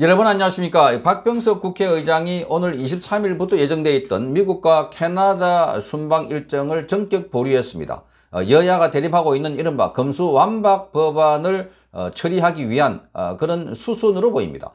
여러분 안녕하십니까 박병석 국회의장이 오늘 23일부터 예정돼 있던 미국과 캐나다 순방 일정을 전격 보류했습니다 어, 여야가 대립하고 있는 이른바 검수 완박 법안을 어, 처리하기 위한 어, 그런 수순으로 보입니다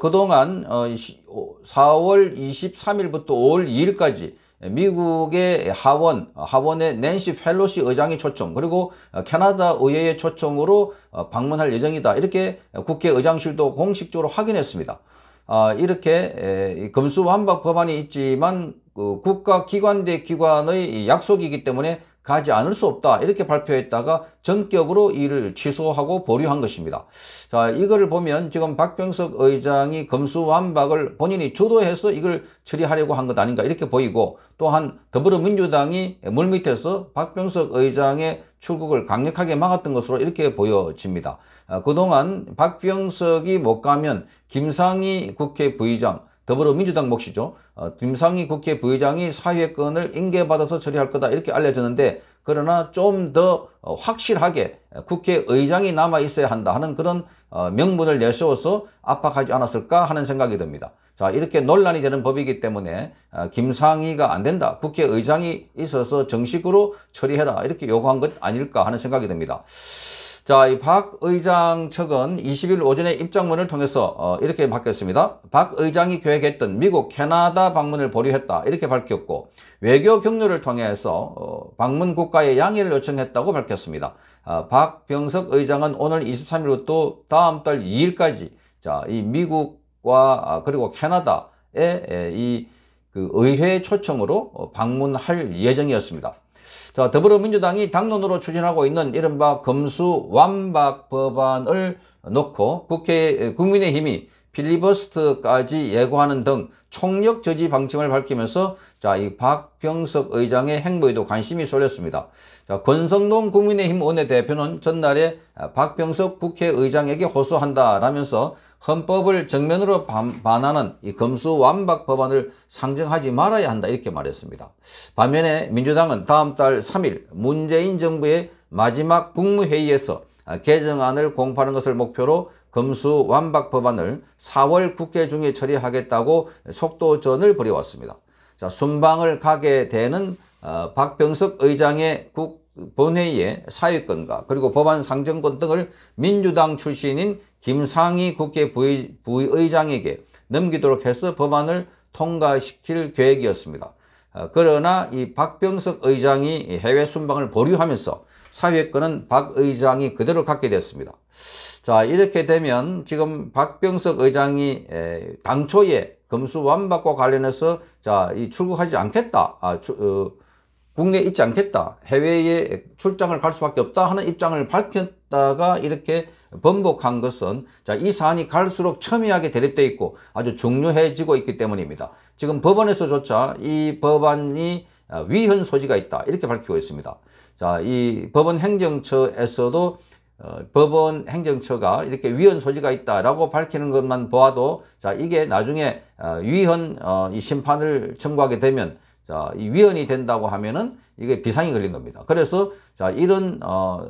그동안 4월 23일부터 5월 2일까지 미국의 하원, 하원의 낸시 펠로시 의장이 초청, 그리고 캐나다 의회의 초청으로 어, 방문할 예정이다. 이렇게 국회의장실도 공식적으로 확인했습니다. 아, 이렇게 검수완박 법안이 있지만 그 국가기관 대 기관의 약속이기 때문에 가지 않을 수 없다 이렇게 발표했다가 전격으로 이를 취소하고 보류한 것입니다. 자 이거를 보면 지금 박병석 의장이 검수완박을 본인이 주도해서 이걸 처리하려고 한 것 아닌가 이렇게 보이고 또한 더불어민주당이 물밑에서 박병석 의장의 출국을 강력하게 막았던 것으로 이렇게 보여집니다. 아, 그동안 박병석이 못 가면 김상희 국회 부의장 더불어민주당 몫이죠. 어, 김상희 국회 부의장이 사회권을 인계받아서 처리할 거다 이렇게 알려졌는데 그러나 좀더 어, 확실하게 국회의장이 남아 있어야 한다 하는 그런 어, 명분을 내세워서 압박하지 않았을까 하는 생각이 듭니다. 자 이렇게 논란이 되는 법이기 때문에 어, 김상희가 안 된다. 국회의장이 있어서 정식으로 처리해라 이렇게 요구한 것 아닐까 하는 생각이 듭니다. 자, 이 박 의장 측은 20일 오전에 입장문을 통해서 어, 이렇게 밝혔습니다. 박 의장이 계획했던 미국, 캐나다 방문을 보류했다. 이렇게 밝혔고 외교 경로를 통해서 어, 방문 국가의 양해를 요청했다고 밝혔습니다. 어, 아, 박병석 의장은 오늘 2 3일부터 다음 달 2일까지 자, 이 미국과 아, 그리고 캐나다의 이그 의회 초청으로 어, 방문할 예정이었습니다. 자, 더불어민주당이 당론으로 추진하고 있는 이른바 검수 완박 법안을 놓고 국회, 국민의힘이 필리버스트까지 예고하는 등 총력 저지 방침을 밝히면서 자, 이 박병석 의장의 행보에도 관심이 쏠렸습니다. 자, 권성동 국민의힘 원내대표는 전날에 박병석 국회의장에게 호소한다라면서 헌법을 정면으로 반하는 이 검수완박 법안을 상정하지 말아야 한다 이렇게 말했습니다. 반면에 민주당은 다음 달 3일 문재인 정부의 마지막 국무회의에서 개정안을 공포하는 것을 목표로 검수완박 법안을 4월 국회 중에 처리하겠다고 속도전을 벌여왔습니다. 자, 순방을 가게 되는 어, 박병석 의장의 국 본회의의 사회권과 그리고 법안 상정권 등을 민주당 출신인 김상희 국회 부의, 부의장에게 넘기도록 해서 법안을 통과시킬 계획이었습니다. 어, 그러나 이 박병석 의장이 해외 순방을 보류하면서 사회권은 박 의장이 그대로 갖게 됐습니다. 자 이렇게 되면 지금 박병석 의장이 당초에 검수완박과 관련해서 자이 출국하지 않겠다 아, 주, 어, 국내에 있지 않겠다, 해외에 출장을 갈 수밖에 없다 하는 입장을 밝혔다가 이렇게 번복한 것은 자, 이 사안이 갈수록 첨예하게 대립돼 있고 아주 중요해지고 있기 때문입니다. 지금 법원에서조차 이 법안이 위헌 소지가 있다 이렇게 밝히고 있습니다. 자, 이 법원 행정처에서도 어, 법원 행정처가 이렇게 위헌 소지가 있다라고 밝히는 것만 보아도 자 이게 나중에 어, 위헌 어, 이 심판을 청구하게 되면 자, 이 위헌이 된다고 하면은 이게 비상이 걸린 겁니다. 그래서 자, 이런 어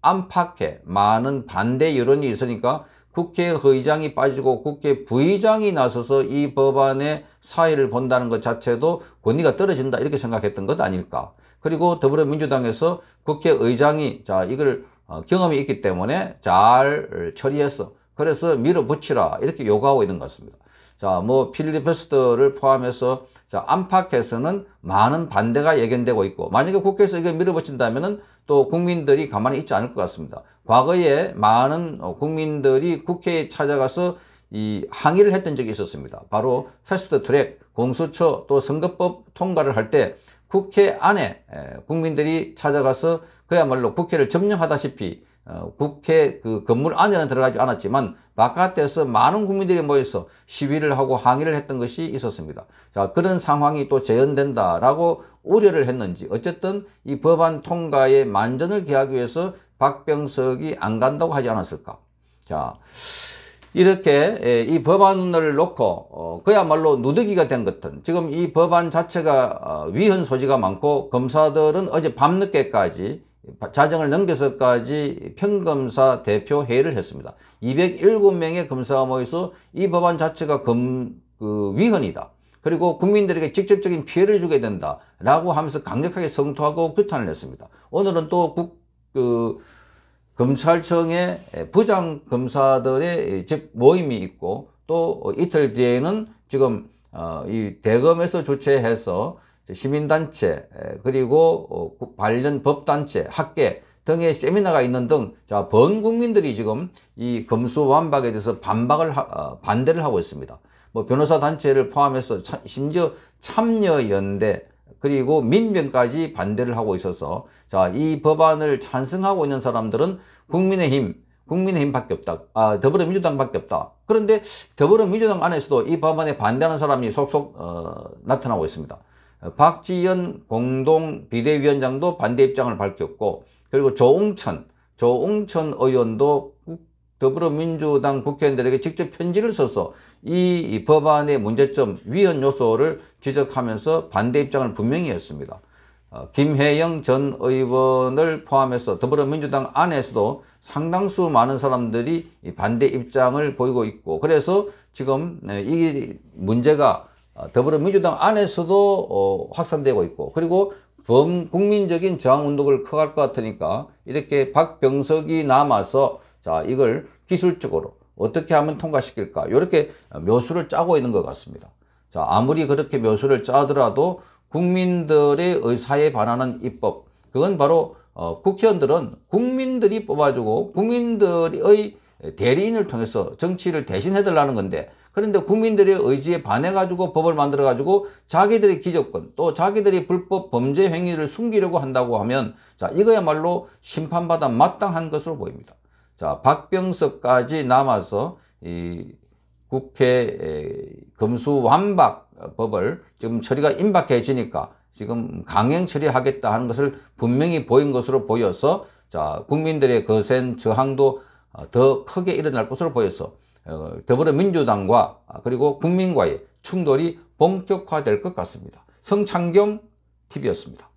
안팎에 많은 반대 여론이 있으니까 국회의장이 빠지고 국회 부의장이 나서서 이 법안의 사회를 본다는 것 자체도 권위가 떨어진다 이렇게 생각했던 것 아닐까. 그리고 더불어민주당에서 국회의장이 자 이걸 어, 경험이 있기 때문에 잘 처리해서 그래서 밀어붙이라 이렇게 요구하고 있는 것 같습니다. 자, 뭐필리퍼스터를 포함해서 자, 안팎에서는 많은 반대가 예견되고 있고 만약에 국회에서 이걸 밀어붙인다면은 또 국민들이 가만히 있지 않을 것 같습니다. 과거에 많은 어, 국민들이 국회에 찾아가서 이 항의를 했던 적이 있었습니다. 바로 패스트 트랙, 공수처 또 선거법 통과를 할 때 국회 안에 국민들이 찾아가서 그야말로 국회를 점령하다시피 어, 국회 그 건물 안에는 들어가지 않았지만 바깥에서 많은 국민들이 모여서 시위를 하고 항의를 했던 것이 있었습니다. 자 그런 상황이 또 재현된다라고 우려를 했는지 어쨌든 이 법안 통과에 만전을 기하기 위해서 박병석이 안 간다고 하지 않았을까. 자 이렇게 예, 이 법안을 놓고 어, 그야말로 누더기가 된 같은 지금 이 법안 자체가 어, 위헌 소지가 많고 검사들은 어제 밤늦게까지 자정을 넘겨서까지 평검사 대표 회의를 했습니다. 207명의 검사가 모여서 이 법안 자체가 검, 그 위헌이다. 그리고 국민들에게 직접적인 피해를 주게 된다라고 하면서 강력하게 성토하고 규탄을 했습니다. 오늘은 또 국, 그, 검찰청의 부장 검사들의 집 모임이 있고 또 이틀 뒤에는 지금 어, 이 대검에서 주최해서 시민단체 그리고 어, 관련 법단체 학계 등의 세미나가 있는 등 자, 번 국민들이 지금 이 검수완박에 대해서 반박을 어, 반대를 하고 있습니다. 뭐 변호사 단체를 포함해서 심지어 참여연대 그리고 민변까지 반대를 하고 있어서 자, 이 법안을 찬성하고 있는 사람들은 국민의힘 국민의힘밖에 없다. 아, 더불어민주당밖에 없다. 그런데 더불어민주당 안에서도 이 법안에 반대하는 사람이 속속 어, 나타나고 있습니다. 어, 박지연 공동 비대위원장도 반대 입장을 밝혔고 그리고 조웅천, 조웅천 의원도 더불어민주당 국회의원들에게 직접 편지를 써서 이 법안의 문제점, 위헌 요소를 지적하면서 반대 입장을 분명히 했습니다. 어, 김혜영 전 의원을 포함해서 더불어민주당 안에서도 상당수 많은 사람들이 반대 입장을 보이고 있고 그래서 지금 네, 이 문제가 어, 더불어민주당 안에서도 어, 확산되고 있고 그리고 범국민적인 저항운동을 커갈 것 같으니까 이렇게 박병석이 남아서 자 이걸 기술적으로 어떻게 하면 통과시킬까 이렇게 묘수를 짜고 있는 것 같습니다. 자 아무리 그렇게 묘수를 짜더라도 국민들의 의사에 반하는 입법 그건 바로 어, 국회의원들은 국민들이 뽑아주고 국민들의 대리인을 통해서 정치를 대신해달라는 건데 그런데 국민들의 의지에 반해가지고 법을 만들어가지고 자기들의 기득권 또자기들이 불법 범죄 행위를 숨기려고 한다고 하면 자 이거야말로 심판받아 마땅한 것으로 보입니다. 자 박병석까지 남아서 이 국회 검수완박 법을 지금 처리가 임박해지니까 지금 강행 처리하겠다 하는 것을 분명히 보인 것으로 보여서 자 국민들의 거센 저항도 어, 더 크게 일어날 것으로 보여서 어, 더불어민주당과 아, 그리고 국민과의 충돌이 본격화될 것 같습니다. 성창경 TV였습니다.